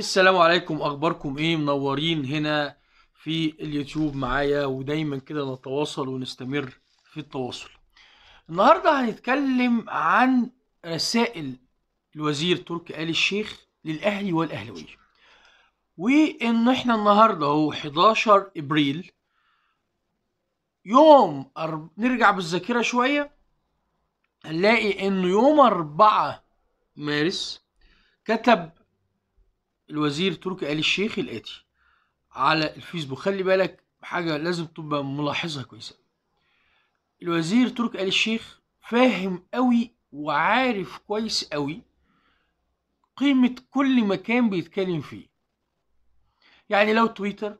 السلام عليكم اخباركم ايه منورين هنا في اليوتيوب معايا ودايما كده نتواصل ونستمر في التواصل النهارده هنتكلم عن رسائل الوزير تركي آل الشيخ للاهلي والاهلاويه وان احنا النهارده هو 11 ابريل يوم أرب... نرجع بالذاكره شويه هنلاقي انه يوم 4 مارس كتب الوزير تركي آل الشيخ الآتي على الفيسبوك خلي بالك حاجة لازم تبقى ملاحظها كويسة الوزير تركي آل الشيخ فاهم قوي وعارف كويس قوي قيمة كل مكان بيتكلم فيه يعني لو تويتر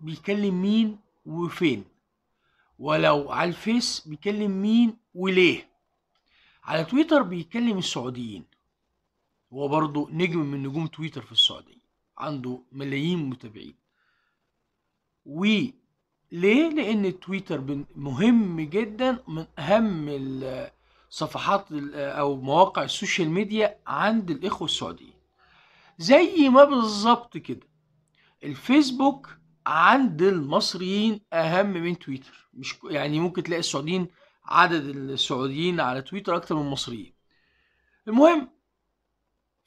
بيكلم مين وفين ولو على الفيس بيكلم مين وليه على تويتر بيكلم السعوديين هو برضه نجم من نجوم تويتر في السعودية عنده ملايين متابعين وليه؟ لأن تويتر مهم جدا من أهم الصفحات أو مواقع السوشيال ميديا عند الإخوة السعوديين زي ما بالظبط كده الفيسبوك عند المصريين أهم من تويتر مش يعني ممكن تلاقي السعوديين عدد السعوديين على تويتر أكتر من المصريين المهم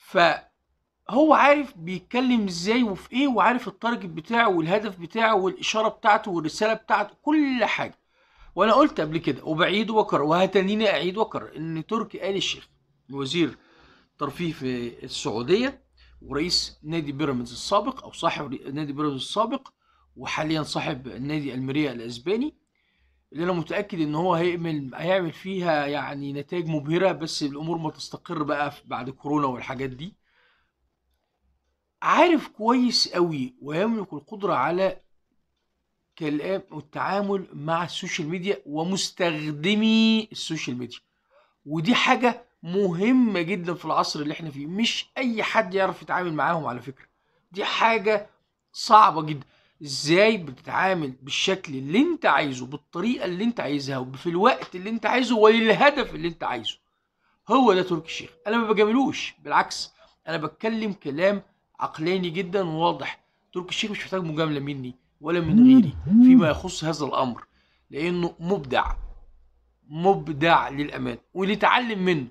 فهو عارف بيتكلم ازاي وفي ايه وعارف التارجت بتاعه والهدف بتاعه والاشاره بتاعته والرساله بتاعته كل حاجه وانا قلت قبل كده وبعيد وكر وهتنيني اعيد وكر ان تركي ال الشيخ وزير ترفيه في السعوديه ورئيس نادي بيراميدز السابق او صاحب نادي بيراميدز السابق وحاليا صاحب نادي الميريا الاسباني اللي انا متاكد ان هو هيعمل هيعمل فيها يعني نتائج مبهره بس الامور ما تستقر بقى بعد كورونا والحاجات دي عارف كويس قوي ويملك القدره على كلام والتعامل مع السوشيال ميديا ومستخدمي السوشيال ميديا ودي حاجه مهمه جدا في العصر اللي احنا فيه مش اي حد يعرف يتعامل معاهم على فكره دي حاجه صعبه جدا ازاي بتتعامل بالشكل اللي انت عايزه بالطريقه اللي انت عايزها وفي الوقت اللي انت عايزه وللهدف اللي انت عايزه هو ده تركي الشيخ انا ما بجاملوش بالعكس انا بتكلم كلام عقلاني جدا وواضح تركي الشيخ مش محتاج مجامله مني ولا من غيري فيما يخص هذا الامر لانه مبدع مبدع للامان ونتعلم منه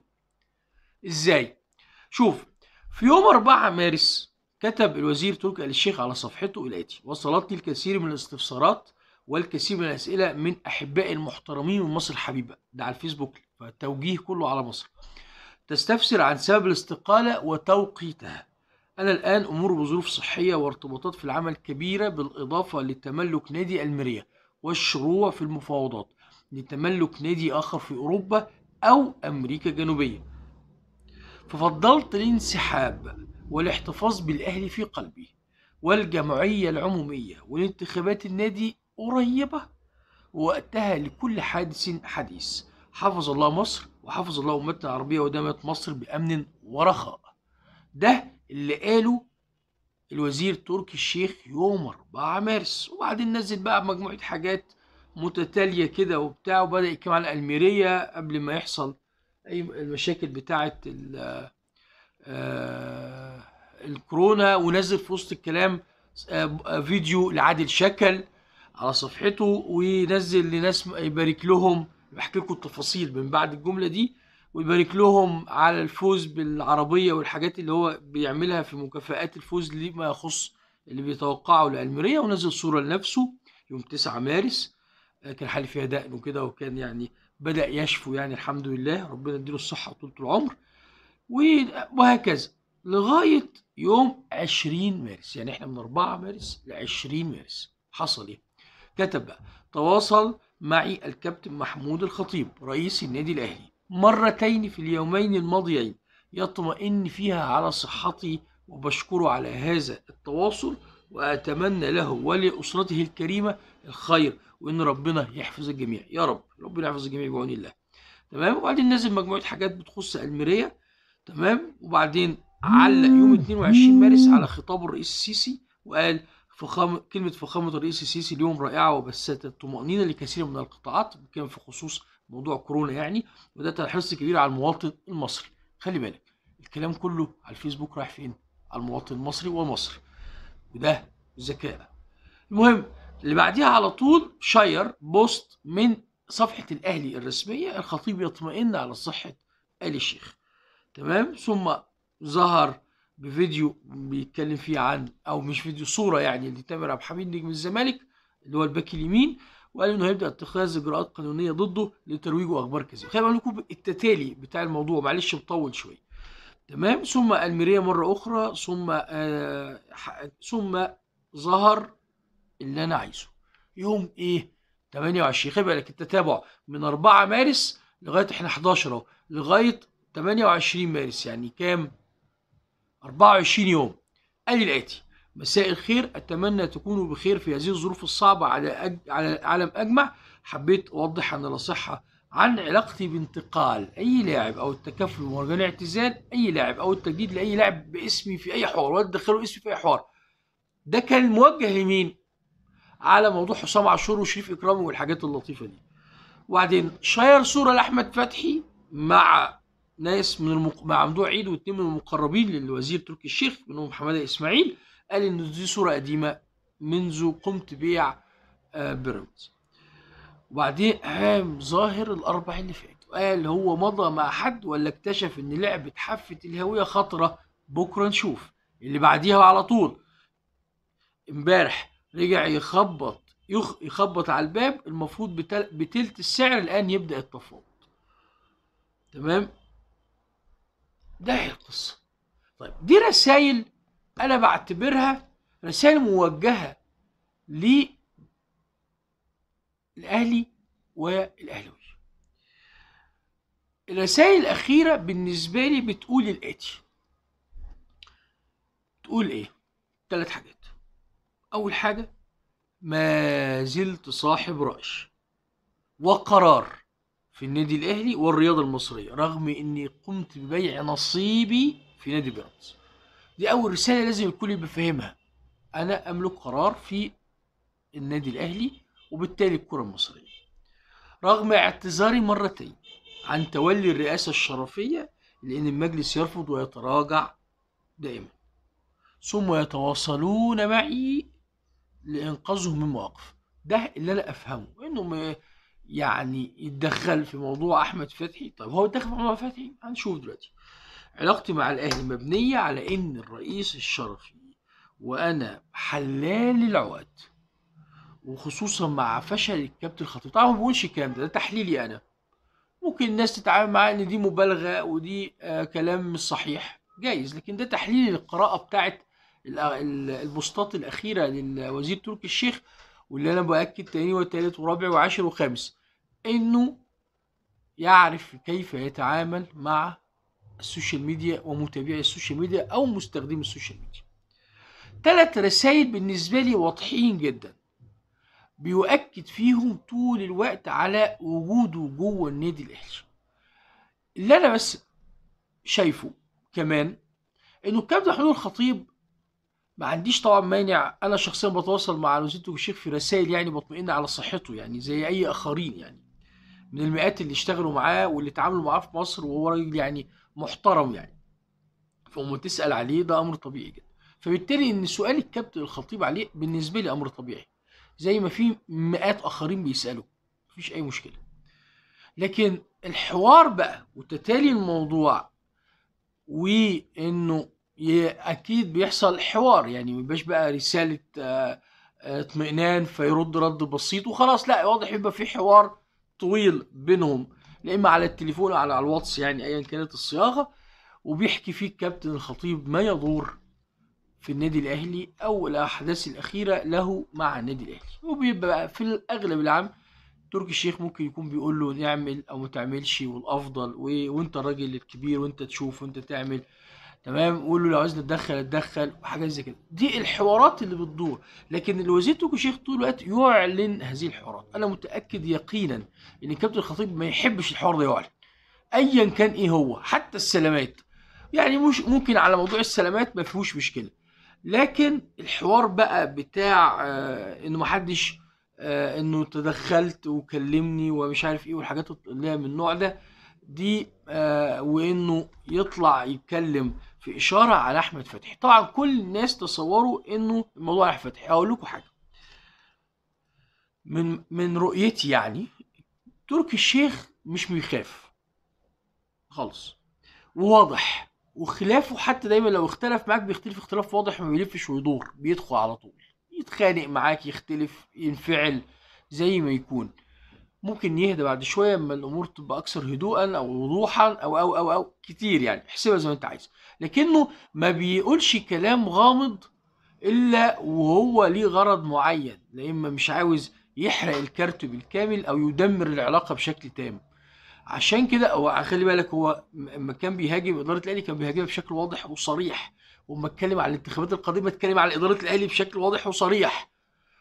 ازاي شوف في يوم 4 مارس كتب الوزير تركي آل الشيخ على صفحته الآتي وصلتني الكثير من الاستفسارات والكثير من الأسئلة من أحباء المحترمين من مصر الحبيبة، ده على الفيسبوك فالتوجيه كله على مصر تستفسر عن سبب الاستقالة وتوقيتها أنا الآن أمور بظروف صحية وارتباطات في العمل كبيرة بالإضافة لتملك نادي الميريا والشروع في المفاوضات لتملك نادي آخر في أوروبا أو أمريكا الجنوبية ففضلت الانسحاب والاحتفاظ بالأهلي في قلبي والجمعية العمومية والانتخابات النادي قريبة ووقتها لكل حادث حديث حفظ الله مصر وحفظ الله أمتنا العربية ودمت مصر بأمن ورخاء ده اللي قاله الوزير تركي الشيخ يوم 4 مارس وبعدين نزل بقى مجموعة حاجات متتالية كده وبتاع وبدأ يتكلم على الميرية قبل ما يحصل أي المشاكل بتاعة آه، الكورونا ونزل في وسط الكلام آه، آه، فيديو لعادل شكل على صفحته وينزل لناس يبارك لهم بحكي لكم التفاصيل من بعد الجمله دي ويبارك لهم على الفوز بالعربيه والحاجات اللي هو بيعملها في مكافآت الفوز لما يخص اللي بيتوقعه لالميريا ونزل صوره لنفسه يوم 9 مارس كان حالي فيها دقن وكده وكان يعني بدا يشفو يعني الحمد لله ربنا يديله الصحه وطولة العمر وهكذا لغاية يوم 20 مارس يعني احنا من 4 مارس ل 20 مارس حصل ايه؟ كتب بقى تواصل معي الكابتن محمود الخطيب رئيس النادي الاهلي مرتين في اليومين الماضيين يطمئن فيها على صحتي وبشكره على هذا التواصل واتمنى له ولاسرته الكريمه الخير وان ربنا يحفظ الجميع يا رب ربنا يحفظ الجميع بعون الله تمام وبعدين نزل مجموعه حاجات بتخص الميريا تمام وبعدين علق يوم 22 مارس على خطاب الرئيس السيسي وقال فخامة كلمة فخامة الرئيس السيسي اليوم رائعة وبثت الطمأنينة لكثير من القطاعات كان في خصوص موضوع كورونا يعني وده حرص كبير على المواطن المصري خلي بالك الكلام كله على الفيسبوك رايح فين على المواطن المصري ومصر وده ذكاء المهم اللي بعديها على طول شير بوست من صفحة الأهلي الرسمية الخطيب يطمئن على صحة آل الشيخ تمام ثم ظهر بفيديو بيتكلم فيه عن او مش فيديو صوره يعني لتامر عبد الحميد نجم الزمالك اللي هو الباك اليمين وقال انه هيبدا اتخاذ اجراءات قانونيه ضده لترويجه اخبار كذبه خلينا لكم التتالي بتاع الموضوع معلش مطول شويه تمام ثم الميريا مره اخرى ثم آه ثم ظهر اللي انا عايزه يوم ايه 28 خلي بالك التتابع من 4 مارس لغايه احنا 11 لغايه 28 مارس يعني كام 24 يوم قال الآتي مساء الخير أتمنى تكونوا بخير في هذه الظروف الصعبة على أج... على العالم أجمع حبيت أوضح أن صحة عن علاقتي بانتقال أي لاعب أو التكفل بمهرجان اعتزال أي لاعب أو التجديد لأي لاعب باسمي في أي حوار ولا تدخلوا اسمي في أي حوار ده كان موجه لمين؟ على موضوع حسام عاشور وشريف إكرامي والحاجات اللطيفة دي وبعدين شير صورة لأحمد فتحي مع ناس من المق... ممدوع عيد واثنين من المقربين للوزير تركي الشيخ منهم حماده اسماعيل قال ان دي صوره قديمه منذ قمت بيع آه، بيراميدز وبعدين قام ظاهر الاربع اللي فات وقال هو مضى مع حد ولا اكتشف ان لعبه حفه الهويه خطره بكره نشوف اللي بعديها على طول امبارح رجع يخبط يخ يخبط على الباب المفروض بتل... بتلت السعر الان يبدا التفاوض تمام ده هي القصه طيب دي رسائل انا بعتبرها رسائل موجهه للاهلي والاهلاوي الرسائل الاخيره بالنسبه لي بتقول الاتي تقول ايه ثلاث حاجات اول حاجه ما زلت صاحب راي وقرار في النادي الاهلي والرياضه المصريه رغم اني قمت ببيع نصيبي في نادي بيراميدز دي اول رساله لازم الكل يبقى فاهمها انا املك قرار في النادي الاهلي وبالتالي الكره المصريه رغم اعتذاري مرتين عن تولي الرئاسه الشرفيه لان المجلس يرفض ويتراجع دائما ثم يتواصلون معي لانقاذهم من مواقف ده اللي انا افهمه انه يعني يتدخل في موضوع احمد فتحي طيب هو اتدخل في موضوع فتحي هنشوف دلوقتي علاقتي مع الاهلي مبنيه على ان الرئيس الشرفي وانا حلال العقد وخصوصا مع فشل الكابتن الخطيب طبعا ما بقولش الكلام ده ده تحليلي انا ممكن الناس تتعامل معاه ان دي مبالغه ودي آه كلام مش صحيح جايز لكن ده تحليل القراءه بتاعت البوستات الاخيره للوزير تركي الشيخ واللي انا باكد تاني وتالت ورابع وعاشر وخامس انه يعرف كيف يتعامل مع السوشيال ميديا ومتابعي السوشيال ميديا او مستخدمي السوشيال ميديا تلات رسائل بالنسبة لي واضحين جدا بيؤكد فيهم طول الوقت على وجوده جوه النادي الاهلي اللي انا بس شايفه كمان انه الكابتن حلول الخطيب ما عنديش طبعا مانع انا شخصيا بتواصل مع لوزيتو الشيخ في رسائل يعني بطمئن على صحته يعني زي اي اخرين يعني من المئات اللي اشتغلوا معاه واللي اتعاملوا معاه في مصر وهو راجل يعني محترم يعني فاما تسأل عليه ده أمر طبيعي جدا فبالتالي إن سؤال الكابتن الخطيب عليه بالنسبة لي أمر طبيعي زي ما في مئات آخرين بيسألوا مفيش أي مشكلة لكن الحوار بقى وتتالي الموضوع وإنه اكيد بيحصل حوار يعني ما بقى رساله آه، آه، اطمئنان فيرد رد بسيط وخلاص لا واضح يبقى في حوار طويل بينهم لا اما على التليفون أو على الواتس يعني ايا كانت الصياغه وبيحكي فيه الكابتن الخطيب ما يدور في النادي الاهلي او الاحداث الاخيره له مع النادي الاهلي وبيبقى بقى في الاغلب العام تركي الشيخ ممكن يكون بيقول له نعمل او ما تعملش والافضل و... وانت الراجل الكبير وانت تشوف وانت تعمل تمام وقول له لو عايز تتدخل اتدخل وحاجات زي كده دي الحوارات اللي بتدور لكن الوزير توكو شيخ طول الوقت يعلن هذه الحوارات انا متاكد يقينا ان كابتن الخطيب ما يحبش الحوار ده يعلن ايا كان ايه هو حتى السلامات يعني مش ممكن على موضوع السلامات ما فيهوش مشكله لكن الحوار بقى بتاع آه، انه ما حدش آه، انه تدخلت وكلمني ومش عارف ايه والحاجات اللي من النوع ده دي آه وانه يطلع يتكلم في اشاره على احمد فتحي طبعا كل الناس تصوروا انه الموضوع احمد فتحي اقول لكم حاجه من من رؤيتي يعني تركي الشيخ مش بيخاف خالص وواضح وخلافه حتى دايما لو اختلف معاك بيختلف اختلاف واضح ما بيلفش ويدور بيدخل على طول يتخانق معاك يختلف ينفعل زي ما يكون ممكن يهدى بعد شويه اما الامور تبقى اكثر هدوءا او وضوحا او او او او كتير يعني احسبها زي ما انت عايز لكنه ما بيقولش كلام غامض الا وهو ليه غرض معين لا اما مش عاوز يحرق الكارت بالكامل او يدمر العلاقه بشكل تام عشان كده هو خلي بالك هو لما كان بيهاجم اداره الاهلي كان بيهاجمها بشكل واضح وصريح وما اتكلم على الانتخابات القديمه اتكلم على اداره الاهلي بشكل واضح وصريح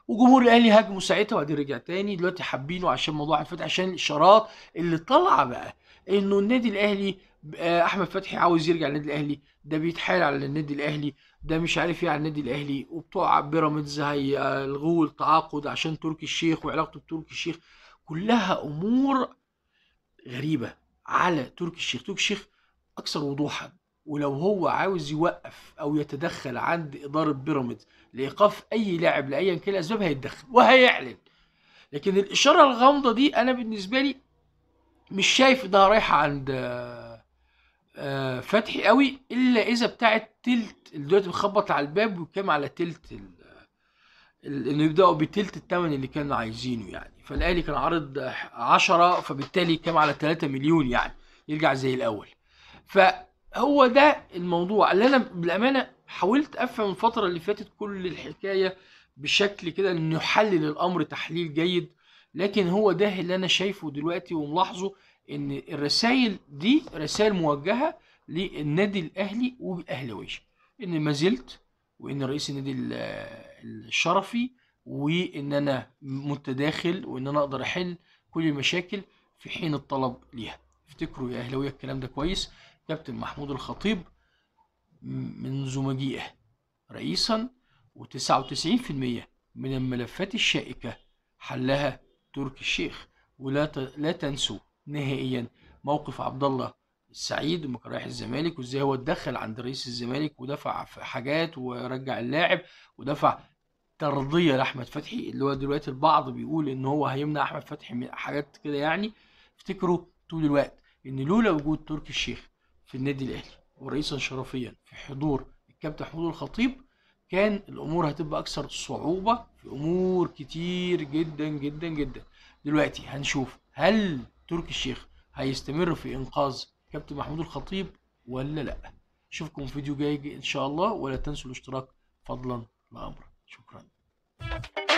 وجمهور الاهلي هاجمه ساعتها وبعدين رجع تاني دلوقتي حابينه عشان موضوع احمد فتحي عشان الاشارات اللي طالعه بقى انه النادي الاهلي آه، احمد فتحي عاوز يرجع النادي الاهلي ده بيتحايل على النادي الاهلي ده مش عارف ايه على النادي الاهلي وبتوع بيراميدز هيلغوا آه، التعاقد عشان تركي الشيخ وعلاقته بتركي الشيخ كلها امور غريبه على تركي الشيخ تركي الشيخ اكثر وضوحا ولو هو عاوز يوقف او يتدخل عند اداره بيراميدز لايقاف اي لاعب لايا كان الاسباب هيتدخل وهيعلن لكن الاشاره الغامضه دي انا بالنسبه لي مش شايف انها رايحه عند آه، فتحي قوي الا اذا بتاعت تلت دلوقتي بيخبط على الباب وكام على تلت انه يبداوا بتلت الثمن اللي كانوا عايزينه يعني فالاهلي كان عارض 10 فبالتالي كام على 3 مليون يعني يرجع زي الاول ف هو ده الموضوع اللي انا بالامانه حاولت افهم الفتره اللي فاتت كل الحكايه بشكل كده انه يحلل الامر تحليل جيد لكن هو ده اللي انا شايفه دلوقتي وملاحظه ان الرسائل دي رسائل موجهه للنادي الاهلي والاهلاويه ان ما زلت وان رئيس النادي الشرفي وان انا متداخل وان انا اقدر احل كل المشاكل في حين الطلب ليها افتكروا يا اهلاويه الكلام ده كويس كابتن محمود الخطيب منذ مجيئه رئيسا و99% من الملفات الشائكة حلها تركي الشيخ ولا لا تنسوا نهائيا موقف عبد الله السعيد لما كان رايح الزمالك وازاي هو اتدخل عند رئيس الزمالك ودفع في حاجات ورجع اللاعب ودفع ترضيه لاحمد فتحي اللي هو دلوقتي البعض بيقول ان هو هيمنع احمد فتحي من حاجات كده يعني افتكروا طول الوقت ان لولا وجود تركي الشيخ في النادي الاهلي ورئيسا شرفيا في حضور الكابتن حمود الخطيب كان الامور هتبقى اكثر صعوبه في امور كتير جدا جدا جدا دلوقتي هنشوف هل تركي الشيخ هيستمر في انقاذ كابتن محمود الخطيب ولا لا اشوفكم فيديو جاي ان شاء الله ولا تنسوا الاشتراك فضلا لامرا شكرا